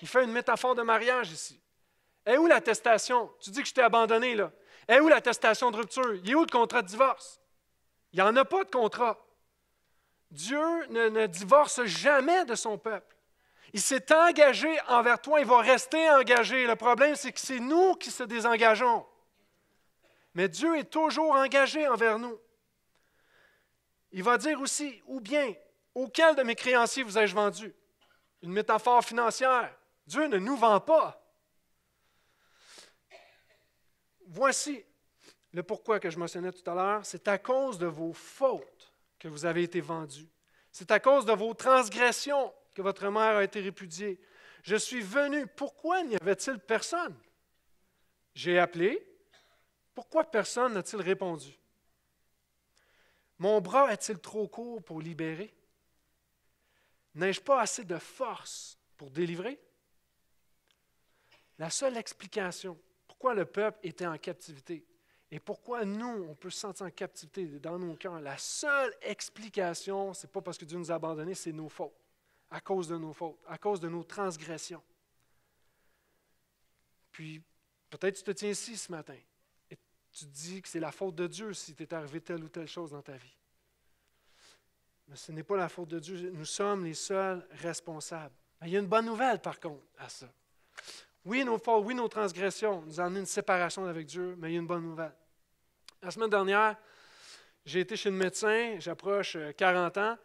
Il fait une métaphore de mariage ici. Et où l'attestation? Tu dis que je t'ai abandonné, là. Et où l'attestation de rupture? Il est où le contrat de divorce? Il n'y en a pas de contrat. Dieu ne, divorce jamais de son peuple. Il s'est engagé envers toi, il va rester engagé. Le problème, c'est que c'est nous qui se désengageons. Mais Dieu est toujours engagé envers nous. Il va dire aussi, ou bien, auquel de mes créanciers vous ai-je vendu? Une métaphore financière. Dieu ne nous vend pas. Voici le pourquoi que je mentionnais tout à l'heure. C'est à cause de vos fautes que vous avez été vendu. C'est à cause de vos transgressions que votre mère a été répudiée. Je suis venu. Pourquoi n'y avait-il personne? J'ai appelé. Pourquoi personne n'a-t-il répondu? Mon bras est-il trop court pour libérer? N'ai-je pas assez de force pour délivrer? La seule explication pourquoi le peuple était en captivité, et pourquoi nous, on peut se sentir en captivité dans nos cœurs? La seule explication, ce n'est pas parce que Dieu nous a abandonnés, c'est nos fautes, à cause de nos fautes, à cause de nos transgressions. Puis, peut-être tu te tiens ici ce matin et tu te dis que c'est la faute de Dieu si es arrivé telle ou telle chose dans ta vie. Mais ce n'est pas la faute de Dieu. Nous sommes les seuls responsables. il y a une bonne nouvelle, par contre, à ça. Oui, nos fautes, oui, nos transgressions nous en une séparation avec Dieu, mais il y a une bonne nouvelle. La semaine dernière, j'ai été chez le médecin, j'approche 40 euh, ans,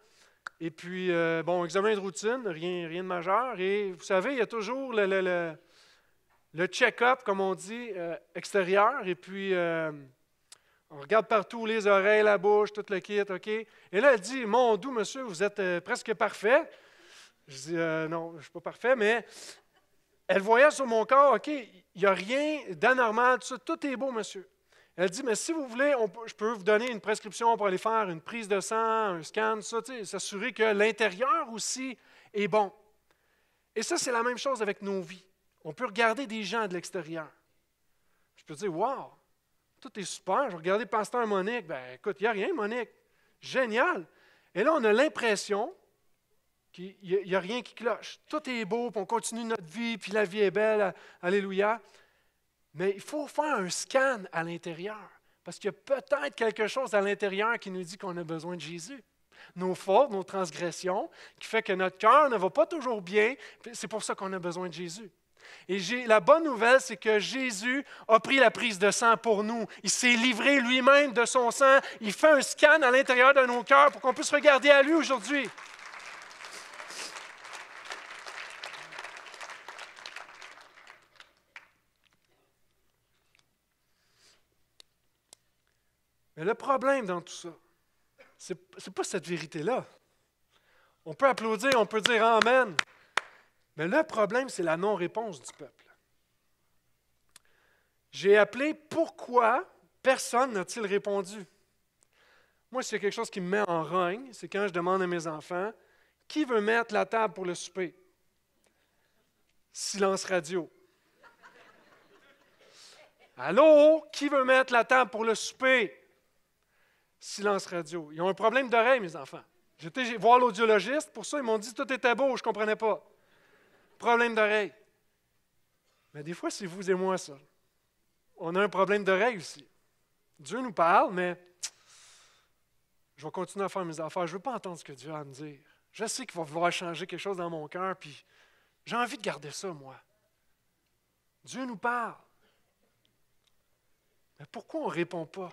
et puis, euh, bon, examen de routine, rien, rien de majeur, et vous savez, il y a toujours le, check-up, comme on dit, euh, extérieur, et puis on regarde partout, les oreilles, la bouche, tout le kit, OK? Et là, elle dit, mon doux monsieur, vous êtes presque parfait. Je dis, non, je ne suis pas parfait, mais elle voyait sur mon corps, OK, il n'y a rien d'anormal, tout, est beau, monsieur. Elle dit, mais si vous voulez, je peux vous donner une prescription pour aller faire une prise de sang, un scan, ça, s'assurer que l'intérieur aussi est bon. Et ça, c'est la même chose avec nos vies. On peut regarder des gens de l'extérieur. Je peux dire, wow, tout est super. Je regardais Pasteur Monique. Ben, écoute, il n'y a rien, Monique. Génial. Et là, on a l'impression il n'y a, rien qui cloche. Tout est beau, puis on continue notre vie, puis la vie est belle. Alléluia. Mais il faut faire un scan à l'intérieur, parce qu'il y a peut-être quelque chose à l'intérieur qui nous dit qu'on a besoin de Jésus. Nos fautes, nos transgressions, qui fait que notre cœur ne va pas toujours bien, c'est pour ça qu'on a besoin de Jésus. Et la bonne nouvelle, c'est que Jésus a pris la prise de sang pour nous. Il s'est livré lui-même de son sang. Il fait un scan à l'intérieur de nos cœurs pour qu'on puisse regarder à lui aujourd'hui. Mais le problème dans tout ça, ce n'est pas cette vérité-là. On peut applaudir, on peut dire Amen. Mais le problème, c'est la non-réponse du peuple. J'ai appelé Pourquoi personne n'a-t-il répondu Moi, c'est quelque chose qui me met en rogne, c'est quand je demande à mes enfants Qui veut mettre la table pour le souper Silence radio. Allô Qui veut mettre la table pour le souper silence radio. Ils ont un problème d'oreille, mes enfants. J'étais voir l'audiologiste, pour ça, ils m'ont dit tout était beau, je ne comprenais pas. Problème d'oreille. Mais des fois, c'est vous et moi, ça. On a un problème d'oreille aussi. Dieu nous parle, mais je vais continuer à faire mes affaires. Je ne veux pas entendre ce que Dieu a à me dire. Je sais qu'il va vouloir changer quelque chose dans mon cœur, puis j'ai envie de garder ça, moi. Dieu nous parle. Mais pourquoi on ne répond pas?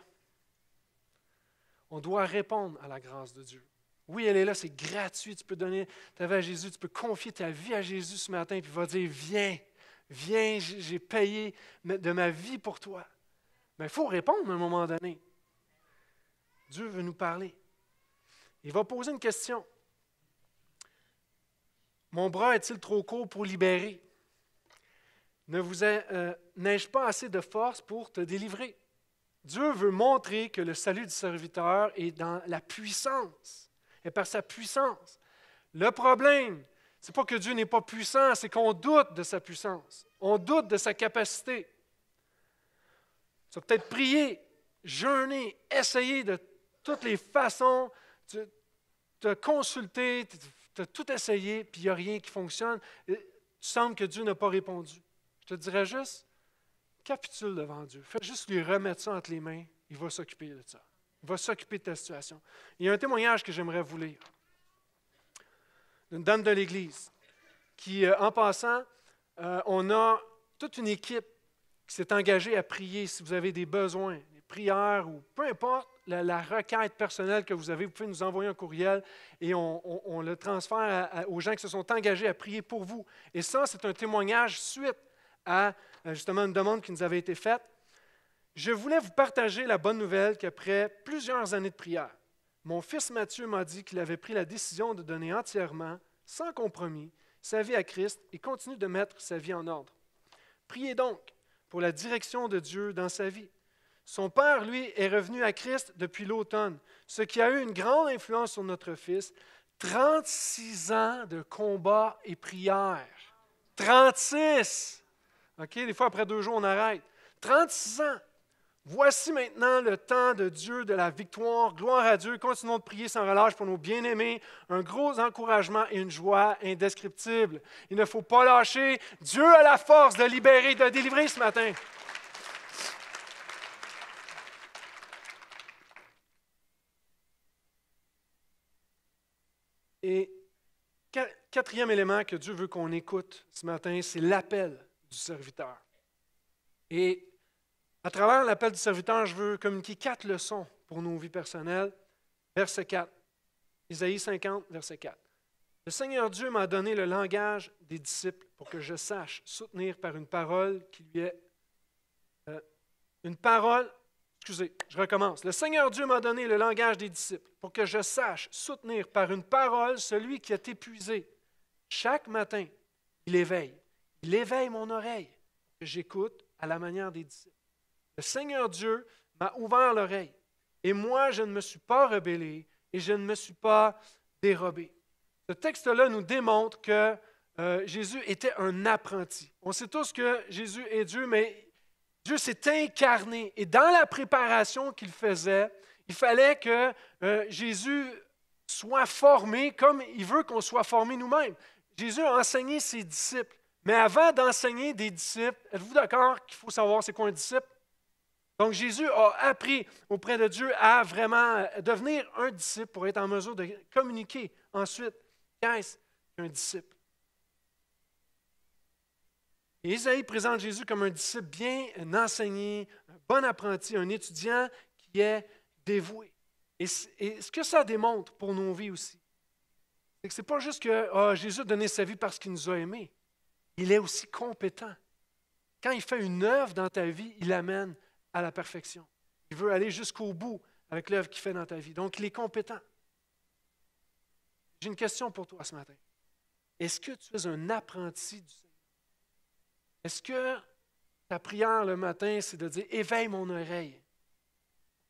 On doit répondre à la grâce de Dieu. Oui, elle est là, c'est gratuit. Tu peux donner ta vie à Jésus, tu peux confier ta vie à Jésus ce matin, puis il va dire Viens, viens, j'ai payé de ma vie pour toi. Mais il faut répondre à un moment donné. Dieu veut nous parler. Il va poser une question. Mon bras est-il trop court pour libérer? Ne euh, n'ai-je pas assez de force pour te délivrer? Dieu veut montrer que le salut du serviteur est dans la puissance, et par sa puissance. Le problème, c'est pas que Dieu n'est pas puissant, c'est qu'on doute de sa puissance, on doute de sa capacité. Tu as peut-être prié, jeûner, essayé de toutes les façons, tu te consulter, tu as tout essayé, puis il n'y a rien qui fonctionne. Tu semble que Dieu n'a pas répondu. Je te dirais juste, capitule devant Dieu. Fais juste lui remettre ça entre les mains. Il va s'occuper de ça. Il va s'occuper de ta situation. Il y a un témoignage que j'aimerais vous lire d'une dame de l'Église qui, euh, en passant, euh, on a toute une équipe qui s'est engagée à prier si vous avez des besoins, des prières ou peu importe la, requête personnelle que vous avez, vous pouvez nous envoyer un courriel et on, le transfère aux gens qui se sont engagés à prier pour vous. Et ça, c'est un témoignage suite à euh, justement une demande qui nous avait été faite. Je voulais vous partager la bonne nouvelle qu'après plusieurs années de prière, mon fils Mathieu m'a dit qu'il avait pris la décision de donner entièrement, sans compromis, sa vie à Christ et continue de mettre sa vie en ordre. Priez donc pour la direction de Dieu dans sa vie. Son père, lui, est revenu à Christ depuis l'automne, ce qui a eu une grande influence sur notre fils. 36 ans de combat et prière. 36! Des fois, après deux jours, on arrête. 36 ans. Voici maintenant le temps de Dieu, de la victoire. Gloire à Dieu. Continuons de prier sans relâche pour nos bien-aimés. Un gros encouragement et une joie indescriptible. Il ne faut pas lâcher. Dieu a la force de libérer, de délivrer ce matin. Et quatrième élément que Dieu veut qu'on écoute ce matin, c'est l'appel du serviteur. Et à travers l'appel du serviteur, je veux communiquer quatre leçons pour nos vies personnelles. Verset 4, Isaïe 50, verset 4. Le Seigneur Dieu m'a donné le langage des disciples pour que je sache soutenir par une parole qui lui est... Euh, une parole, excusez, je recommence. Le Seigneur Dieu m'a donné le langage des disciples pour que je sache soutenir par une parole celui qui est épuisé. Chaque matin, il éveille. Il éveille mon oreille j'écoute à la manière des disciples. Le Seigneur Dieu m'a ouvert l'oreille et moi je ne me suis pas rebellé et je ne me suis pas dérobé. Ce texte-là nous démontre que euh, Jésus était un apprenti. On sait tous que Jésus est Dieu, mais Dieu s'est incarné et dans la préparation qu'il faisait, il fallait que euh, Jésus soit formé comme il veut qu'on soit formé nous-mêmes. Jésus a enseigné ses disciples. Mais avant d'enseigner des disciples, êtes-vous d'accord qu'il faut savoir c'est quoi un disciple? Donc Jésus a appris auprès de Dieu à vraiment euh, devenir un disciple pour être en mesure de communiquer ensuite. Qu'est-ce disciple? Et Isaïe présente Jésus comme un disciple bien enseigné, un bon apprenti, un étudiant qui est dévoué. Et, ce que ça démontre pour nos vies aussi, c'est que ce n'est pas juste que ah, Jésus a donné sa vie parce qu'il nous a aimés il est aussi compétent. Quand il fait une œuvre dans ta vie, il l'amène à la perfection. Il veut aller jusqu'au bout avec l'œuvre qu'il fait dans ta vie. Donc, il est compétent. J'ai une question pour toi ce matin. Est-ce que tu es un apprenti du Seigneur? Est-ce que ta prière le matin, c'est de dire, éveille mon oreille,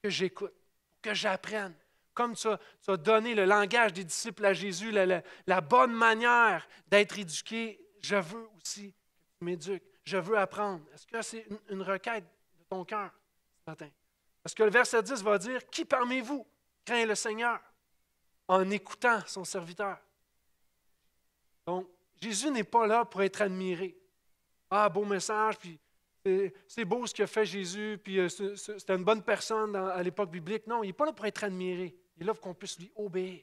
que j'écoute, que j'apprenne, comme tu as, donné le langage des disciples à Jésus, la bonne manière d'être éduqué je veux aussi que tu m'éduques. Je veux apprendre. Est-ce que c'est une, requête de ton cœur ce matin? Parce que le verset 10 va dire, qui parmi vous craint le Seigneur en écoutant son serviteur? Donc, Jésus n'est pas là pour être admiré. Ah, beau message, puis c'est beau ce que fait Jésus, puis euh, c'était une bonne personne à l'époque biblique. Non, il n'est pas là pour être admiré. Il est là pour qu'on puisse lui obéir.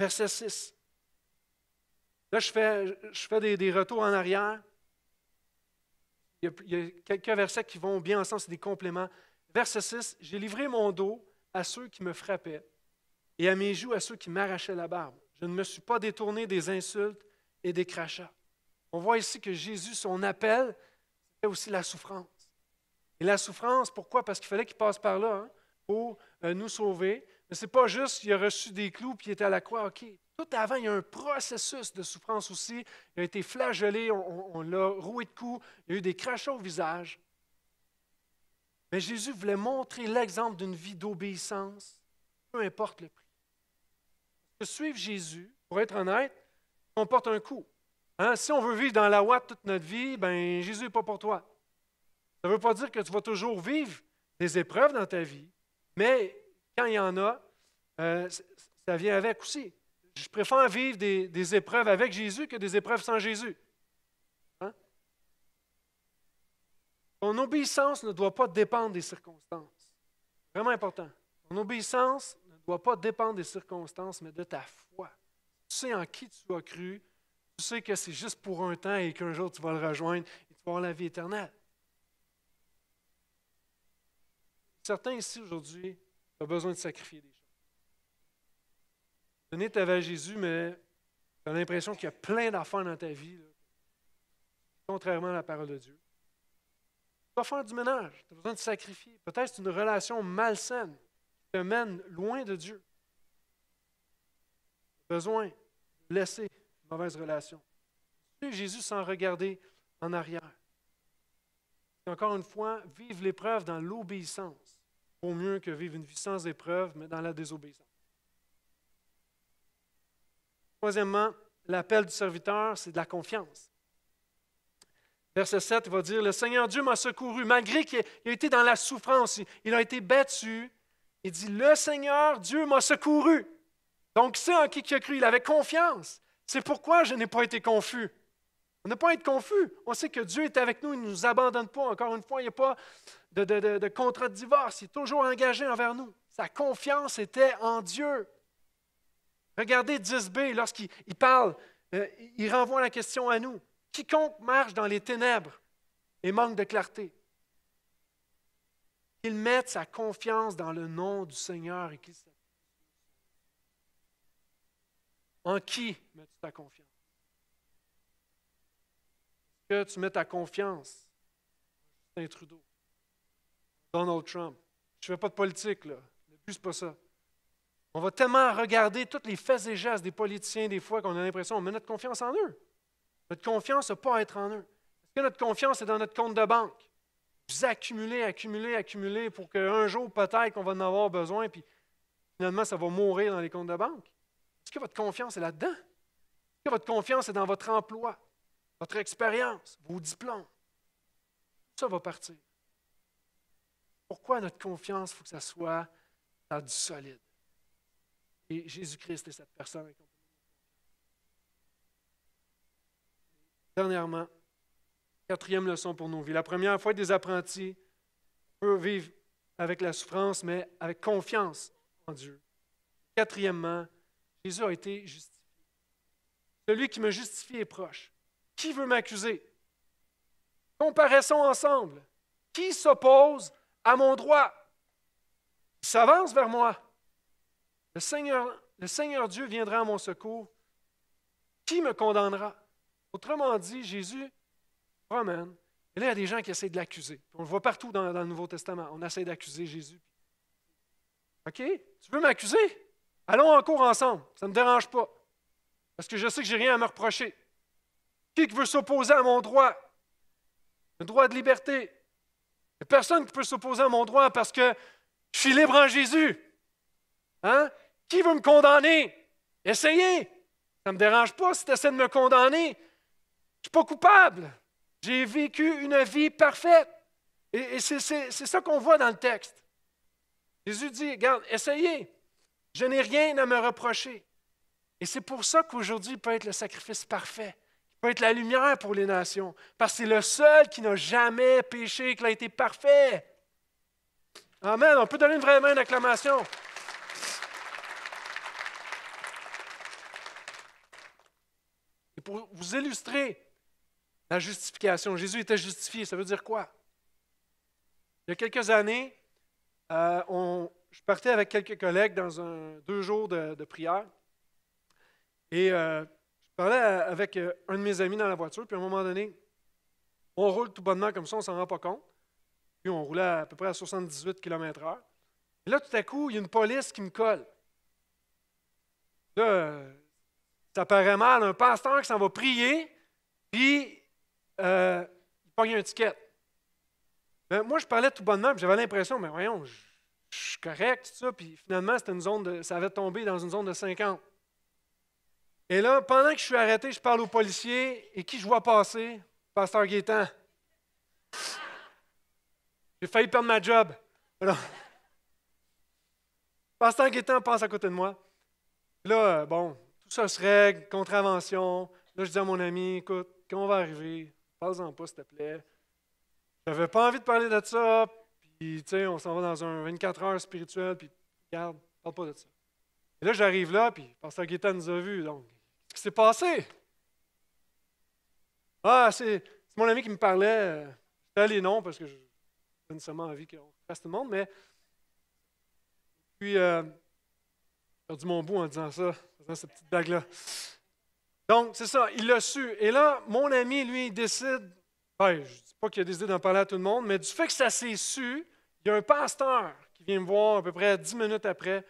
Verset 6. Là, je fais, des, retours en arrière. Il y, a, quelques versets qui vont bien ensemble, c'est des compléments. Verset 6, J'ai livré mon dos à ceux qui me frappaient et à mes joues à ceux qui m'arrachaient la barbe. Je ne me suis pas détourné des insultes et des crachats. On voit ici que Jésus, son appel, c'est aussi la souffrance. Et la souffrance, pourquoi? Parce qu'il fallait qu'il passe par là hein, pour euh, nous sauver. Mais ce n'est pas juste qu'il a reçu des clous puis il était à la croix, OK. Tout avant, il y a un processus de souffrance aussi. Il a été flagellé, on, l'a roué de coups, il y a eu des crachats au visage. Mais Jésus voulait montrer l'exemple d'une vie d'obéissance, peu importe le prix. Que suivre Jésus, pour être honnête, on porte un coup. Hein? Si on veut vivre dans la ouate toute notre vie, ben Jésus n'est pas pour toi. Ça ne veut pas dire que tu vas toujours vivre des épreuves dans ta vie, mais quand il y en a, euh, ça vient avec aussi. Je préfère vivre des, épreuves avec Jésus que des épreuves sans Jésus. Hein? Ton obéissance ne doit pas dépendre des circonstances. Vraiment important. Ton obéissance ne doit pas dépendre des circonstances, mais de ta foi. Tu sais en qui tu as cru. Tu sais que c'est juste pour un temps et qu'un jour tu vas le rejoindre et tu vas avoir la vie éternelle. Certains ici aujourd'hui ont besoin de sacrifier des choses tenez vie à Jésus, mais tu as l'impression qu'il y a plein d'affaires dans ta vie, contrairement à la parole de Dieu. Tu dois faire du ménage, tu as besoin de sacrifier. Peut-être c'est une relation malsaine qui te mène loin de Dieu. Tu as besoin de laisser une mauvaise relation. Jésus sans regarder en arrière. encore une fois, vivre l'épreuve dans l'obéissance vaut mieux que vivre une vie sans épreuve, mais dans la désobéissance. Troisièmement, l'appel du serviteur, c'est de la confiance. Verset 7 il va dire, le Seigneur Dieu m'a secouru, malgré qu'il a été dans la souffrance, il a été battu. Il dit, le Seigneur Dieu m'a secouru. Donc, c'est en qui il a cru, il avait confiance. C'est pourquoi je n'ai pas été confus. On n'a pas à être confus. On sait que Dieu est avec nous, il ne nous abandonne pas. Encore une fois, il n'y a pas de, de, de contrat de divorce. Il est toujours engagé envers nous. Sa confiance était en Dieu. Regardez 10b, lorsqu'il parle, euh, il renvoie la question à nous. Quiconque marche dans les ténèbres et manque de clarté, qu'il mette sa confiance dans le nom du Seigneur et qu'il En qui mets-tu ta confiance? que tu mets ta confiance saint Trudeau, Donald Trump? Je ne fais pas de politique, là. Le plus pas ça. On va tellement regarder toutes les faits et gestes des politiciens des fois qu'on a l'impression qu'on met notre confiance en eux. Notre confiance n'a pas être en eux. Est-ce que notre confiance est dans notre compte de banque? Vous accumulez, accumulez, accumulez pour qu'un jour, peut-être qu'on va en avoir besoin, puis finalement, ça va mourir dans les comptes de banque. Est-ce que votre confiance est là-dedans? Est-ce que votre confiance est dans votre emploi, votre expérience, vos diplômes? Tout ça va partir. Pourquoi notre confiance, il faut que ça soit dans du solide? Et Jésus-Christ est cette personne. Dernièrement, quatrième leçon pour nos vies. La première fois des apprentis, peuvent vivre avec la souffrance, mais avec confiance en Dieu. Quatrièmement, Jésus a été justifié. Celui qui me justifie est proche. Qui veut m'accuser? Comparaissons ensemble. Qui s'oppose à mon droit? Qui s'avance vers moi? Le Seigneur, le Seigneur Dieu viendra à mon secours. Qui me condamnera? Autrement dit, Jésus promène. Et là, il y a des gens qui essaient de l'accuser. On le voit partout dans, le Nouveau Testament. On essaie d'accuser Jésus. OK? Tu veux m'accuser? Allons en cours ensemble. Ça ne me dérange pas. Parce que je sais que n'ai rien à me reprocher. Qui veut s'opposer à mon droit? Le droit de liberté. Il n'y a personne qui peut s'opposer à mon droit parce que je suis libre en Jésus. Hein? Qui veut me condamner? Essayez. Ça ne me dérange pas si tu essaies de me condamner. Je ne suis pas coupable. J'ai vécu une vie parfaite. Et, c'est ça qu'on voit dans le texte. Jésus dit, regarde, essayez. Je n'ai rien à me reprocher. Et c'est pour ça qu'aujourd'hui il peut être le sacrifice parfait, Il peut être la lumière pour les nations, parce que c'est le seul qui n'a jamais péché, qui a été parfait. Amen. On peut donner vraiment une acclamation. pour vous illustrer la justification. Jésus était justifié, ça veut dire quoi? Il y a quelques années, euh, je partais avec quelques collègues dans deux jours de, prière. Et euh, je parlais avec euh, un de mes amis dans la voiture, puis à un moment donné, on roule tout bonnement comme ça, on ne s'en rend pas compte. Puis on roulait à peu près à 78 km/h. Et là, tout à coup, il y a une police qui me colle. Là, ça paraît mal. Un pasteur qui s'en va prier, puis euh, il pogne un ticket. Ben, moi, je parlais tout bonnement, puis j'avais l'impression, mais voyons, je, suis correct, tout ça. Puis finalement, c'était une zone ça avait tombé dans une zone de 50. Et là, pendant que je suis arrêté, je parle aux policiers, et qui je vois passer? Pasteur Gaétan. J'ai failli perdre ma job. Pasteur Gaétan passe à côté de moi. Là, euh, bon, tout ça serait contravention. Là, je dis à mon ami, écoute, quand on va arriver, parle-en pas, s'il te plaît. J'avais pas envie de parler de ça, puis, tu sais, on s'en va dans un 24 heures spirituel, puis, regarde, parle pas de ça. Et là, j'arrive là, puis, Pasteur Guetta nous a vus, donc, qu'est-ce qui s'est passé? Ah, c'est mon ami qui me parlait. Je les noms parce que je pas nécessairement envie qu'on fasse tout le monde, mais. Puis, euh, perdu mon bout en disant ça, en faisant cette petite blague-là. Donc, c'est ça, il l'a su. Et là, mon ami, lui, il décide, je ne dis pas qu'il a décidé d'en parler à tout le monde, mais du fait que ça s'est su, il y a un pasteur qui vient me voir à peu près dix minutes après.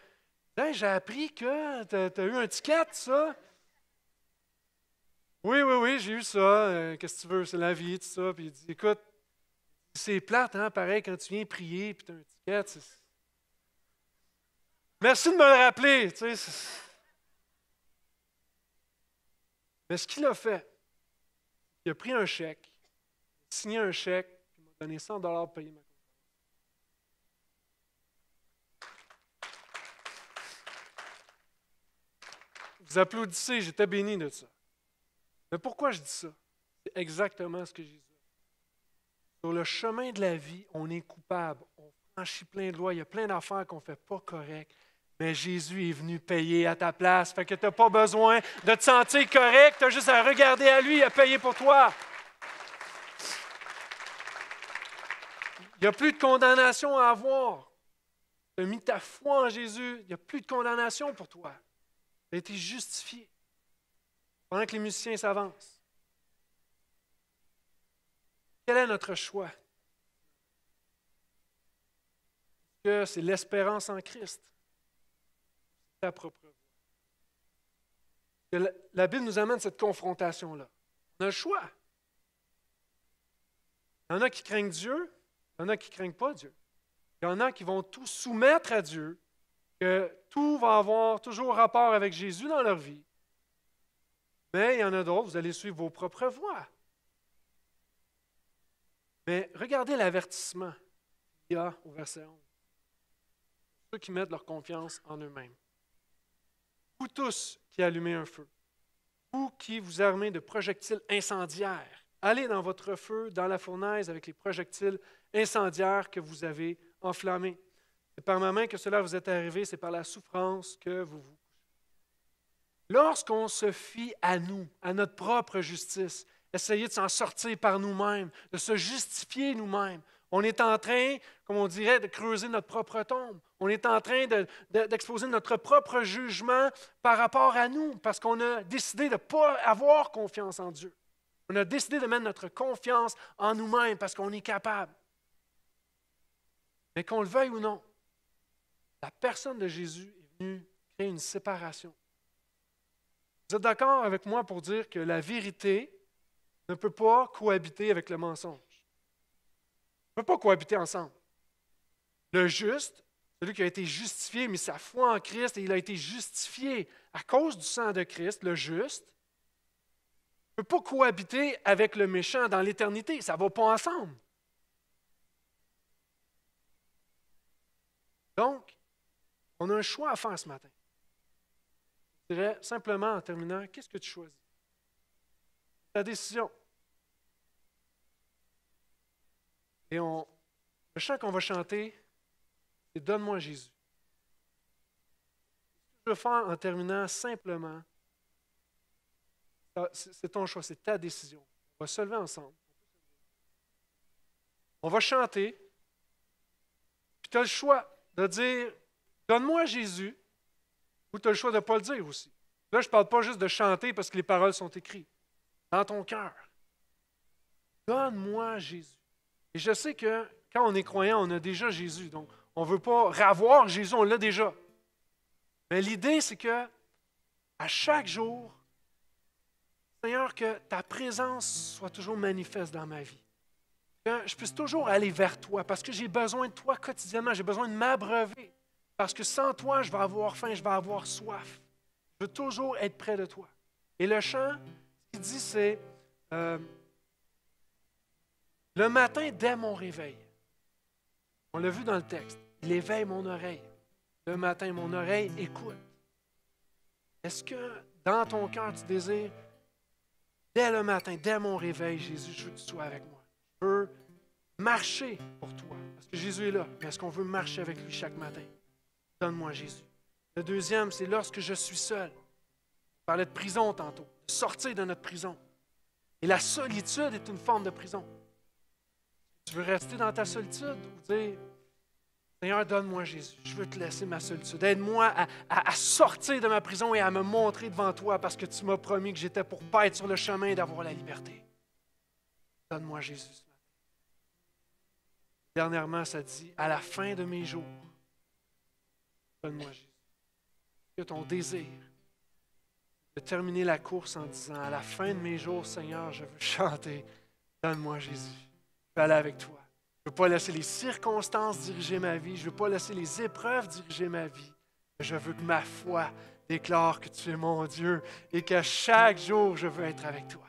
Hey, j'ai appris que tu as, eu un ticket, ça. Oui, oui, oui, j'ai eu ça. Euh, qu'est-ce que tu veux? C'est la vie, tout ça. Puis il dit, écoute, c'est plate, hein, pareil, quand tu viens prier, puis tu as un ticket, c'est Merci de me le rappeler. Mais ce qu'il a fait, il a pris un chèque, signé un chèque, puis m'a donné 100 pour payer ma Vous applaudissez, j'étais béni de ça. Mais pourquoi je dis ça? C'est exactement ce que Jésus a Sur le chemin de la vie, on est coupable. On franchit plein de lois. Il y a plein d'affaires qu'on ne fait pas correctes. Mais ben, Jésus est venu payer à ta place. Fait que tu n'as pas besoin de te sentir correct. Tu as juste à regarder à lui et à payer pour toi. Il n'y a plus de condamnation à avoir. Tu as mis ta foi en Jésus. Il n'y a plus de condamnation pour toi. Tu as été justifié. Pendant que les musiciens s'avancent. Quel est notre choix? que c'est l'espérance en Christ? propre voie. La Bible nous amène cette confrontation-là. On a le choix. Il y en a qui craignent Dieu, il y en a qui ne craignent pas Dieu. Il y en a qui vont tout soumettre à Dieu, que tout va avoir toujours rapport avec Jésus dans leur vie. Mais il y en a d'autres, vous allez suivre vos propres voies. Mais regardez l'avertissement qu'il y a au verset 11. Ceux qui mettent leur confiance en eux-mêmes vous tous qui allumez un feu, ou qui vous armez de projectiles incendiaires, allez dans votre feu, dans la fournaise avec les projectiles incendiaires que vous avez enflammés. C'est par ma main que cela vous est arrivé, c'est par la souffrance que vous vous. Lorsqu'on se fie à nous, à notre propre justice, essayez de s'en sortir par nous-mêmes, de se justifier nous-mêmes, on est en train, comme on dirait, de creuser notre propre tombe. On est en train d'exposer notre propre jugement par rapport à nous, parce qu'on a décidé de ne pas avoir confiance en Dieu. On a décidé de mettre notre confiance en nous-mêmes parce qu'on est capable. Mais qu'on le veuille ou non, la personne de Jésus est venue créer une séparation. Vous êtes d'accord avec moi pour dire que la vérité ne peut pas cohabiter avec le mensonge? peut pas cohabiter ensemble. Le juste, celui qui a été justifié, mis sa foi en Christ, et il a été justifié à cause du sang de Christ, le juste, ne peut pas cohabiter avec le méchant dans l'éternité. Ça ne va pas ensemble. Donc, on a un choix à faire ce matin. Je dirais simplement en terminant, qu'est-ce que tu choisis? Ta décision. Et on, le chant qu'on va chanter, c'est Donne-moi Jésus. Ce que je veux faire en terminant simplement, c'est ton choix, c'est ta décision. On va se lever ensemble. On va chanter. Puis tu as le choix de dire Donne-moi Jésus, ou tu as le choix de ne pas le dire aussi. Là, je ne parle pas juste de chanter parce que les paroles sont écrites. Dans ton cœur. Donne-moi Jésus. Et je sais que quand on est croyant, on a déjà Jésus. Donc, on ne veut pas ravoir Jésus, on l'a déjà. Mais l'idée, c'est que à chaque jour, Seigneur, que ta présence soit toujours manifeste dans ma vie. Que je puisse toujours aller vers toi parce que j'ai besoin de toi quotidiennement. J'ai besoin de m'abreuver parce que sans toi, je vais avoir faim, je vais avoir soif. Je veux toujours être près de toi. Et le chant, il dit, c'est. Euh, le matin, dès mon réveil, on l'a vu dans le texte, il éveille mon oreille. Le matin, mon oreille écoute. Est-ce que dans ton cœur, tu désires, dès le matin, dès mon réveil, Jésus, je veux que tu sois avec moi. Je veux marcher pour toi. Parce que Jésus est là. Mais est-ce qu'on veut marcher avec lui chaque matin? Donne-moi Jésus. Le deuxième, c'est lorsque je suis seul. On parlait de prison tantôt, sortir de notre prison. Et la solitude est une forme de prison. Tu veux rester dans ta solitude ou dire, Seigneur, donne-moi Jésus, je veux te laisser ma solitude. Aide-moi à, sortir de ma prison et à me montrer devant toi parce que tu m'as promis que j'étais pour pas être sur le chemin d'avoir la liberté. Donne-moi Jésus. Dernièrement, ça dit, à la fin de mes jours, donne-moi Jésus. Que ton désir de terminer la course en disant, à la fin de mes jours, Seigneur, je veux chanter, donne-moi Jésus avec toi. Je ne veux pas laisser les circonstances diriger ma vie. Je ne veux pas laisser les épreuves diriger ma vie. Je veux que ma foi déclare que tu es mon Dieu et qu'à chaque jour, je veux être avec toi.